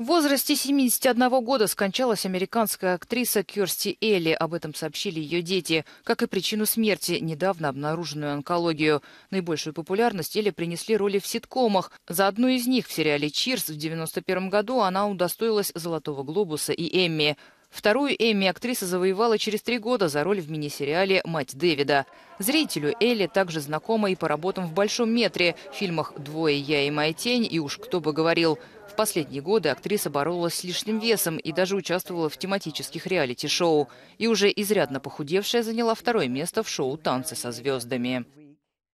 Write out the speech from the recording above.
В возрасте 71 года скончалась американская актриса Кёрсти Элли. Об этом сообщили ее дети. Как и причину смерти, недавно обнаруженную онкологию. Наибольшую популярность Элли принесли роли в ситкомах. За одну из них в сериале «Чирс» в 1991 году она удостоилась «Золотого глобуса» и «Эмми». Вторую Эмми актриса завоевала через три года за роль в мини-сериале «Мать Дэвида». Зрителю Элли также знакома и по работам в «Большом метре», в фильмах «Двое. Я и моя тень» и «Уж кто бы говорил». В последние годы актриса боролась с лишним весом и даже участвовала в тематических реалити-шоу. И уже изрядно похудевшая заняла второе место в шоу «Танцы со звездами».